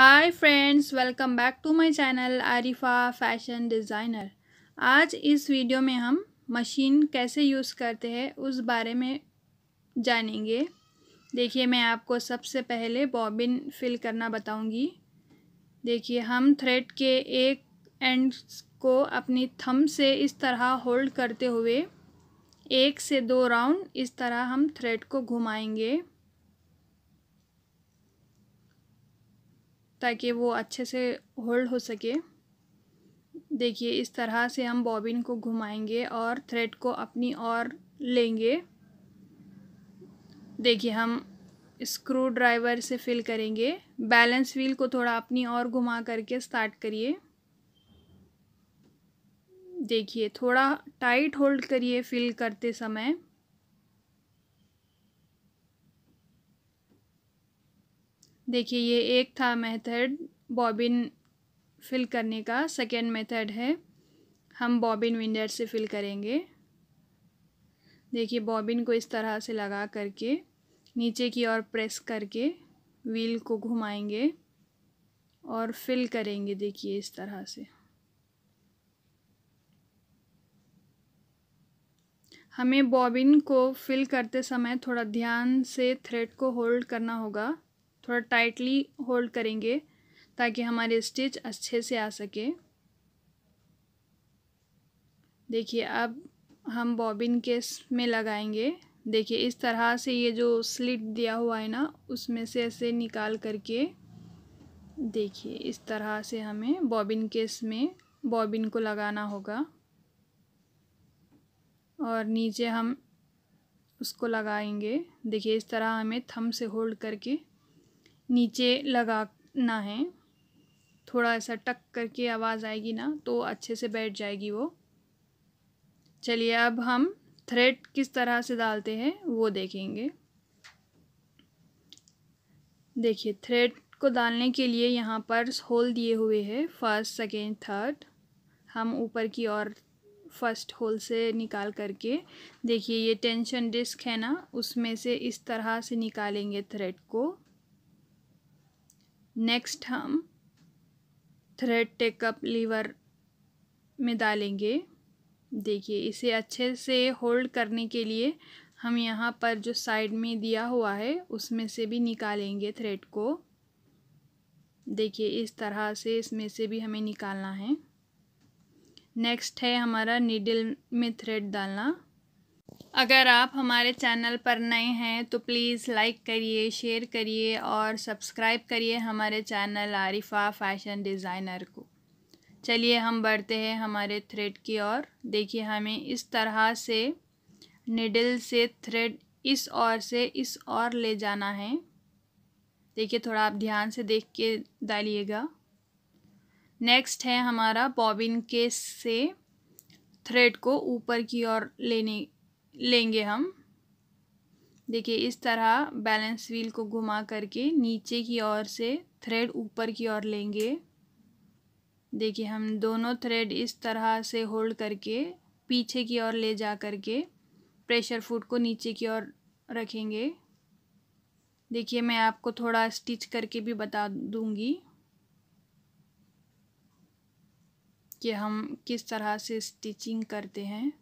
hi friends welcome back to my channel Arifa fashion designer आज इस video में हम मशीन कैसे यूज़ करते हैं उस बारे में जानेंगे देखिए मैं आपको सबसे पहले बॉबिन फिल करना बताऊंगी देखिए हम थ्रेड के एक एंड को अपनी थम से इस तरह होल्ड करते हुए एक से दो राउंड इस तरह हम थ्रेड को घुमाएंगे ताकि वो अच्छे से होल्ड हो सके देखिए इस तरह से हम बॉबिन को घुमाएंगे और थ्रेड को अपनी ओर लेंगे देखिए हम स्क्रू ड्राइवर से फिल करेंगे बैलेंस व्हील को थोड़ा अपनी ओर घुमा करके स्टार्ट करिए देखिए थोड़ा टाइट होल्ड करिए फिल करते समय देखिए ये एक था मेथड बॉबिन फिल करने का सेकेंड मेथड है हम बॉबिन विंडर से फिल करेंगे देखिए बॉबिन को इस तरह से लगा करके नीचे की ओर प्रेस करके व्हील को घुमाएंगे और फिल करेंगे देखिए इस तरह से हमें बॉबिन को फिल करते समय थोड़ा ध्यान से थ्रेड को होल्ड करना होगा थोड़ा टाइटली होल्ड करेंगे ताकि हमारे स्टिच अच्छे से आ सके देखिए अब हम बॉबिन केस में लगाएंगे देखिए इस तरह से ये जो स्लिट दिया हुआ है ना उसमें से ऐसे निकाल करके देखिए इस तरह से हमें बॉबिन केस में बॉबिन को लगाना होगा और नीचे हम उसको लगाएंगे देखिए इस तरह हमें थम से होल्ड करके नीचे लगाना है थोड़ा ऐसा टक करके आवाज़ आएगी ना तो अच्छे से बैठ जाएगी वो चलिए अब हम थ्रेड किस तरह से डालते हैं वो देखेंगे देखिए थ्रेड को डालने के लिए यहाँ पर होल दिए हुए हैं फर्स्ट सेकेंड थर्ड हम ऊपर की ओर फर्स्ट होल से निकाल करके देखिए ये टेंशन डिस्क है ना उसमें से इस तरह से निकालेंगे थ्रेड को नेक्स्ट हम थ्रेड टेकअप लीवर में डालेंगे देखिए इसे अच्छे से होल्ड करने के लिए हम यहाँ पर जो साइड में दिया हुआ है उसमें से भी निकालेंगे थ्रेड को देखिए इस तरह से इसमें से भी हमें निकालना है नेक्स्ट है हमारा नीडल में थ्रेड डालना अगर आप हमारे चैनल पर नए हैं तो प्लीज़ लाइक करिए शेयर करिए और सब्सक्राइब करिए हमारे चैनल आरिफा फैशन डिज़ाइनर को चलिए हम बढ़ते हैं हमारे थ्रेड की ओर देखिए हमें इस तरह से निडल से थ्रेड इस ओर से इस ओर ले जाना है देखिए थोड़ा आप ध्यान से देख के डालिएगा नेक्स्ट है हमारा बॉबिन केस से थ्रेड को ऊपर की ओर लेने लेंगे हम देखिए इस तरह बैलेंस व्हील को घुमा करके नीचे की ओर से थ्रेड ऊपर की ओर लेंगे देखिए हम दोनों थ्रेड इस तरह से होल्ड करके पीछे की ओर ले जा करके प्रेशर फुट को नीचे की ओर रखेंगे देखिए मैं आपको थोड़ा स्टिच करके भी बता दूंगी कि हम किस तरह से स्टिचिंग करते हैं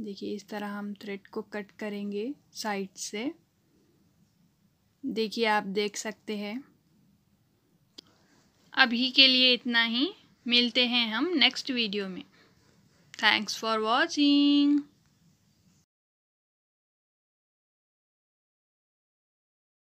देखिए इस तरह हम थ्रेड को कट करेंगे साइड से देखिए आप देख सकते हैं अभी के लिए इतना ही मिलते हैं हम नेक्स्ट वीडियो में थैंक्स फॉर वॉचिंग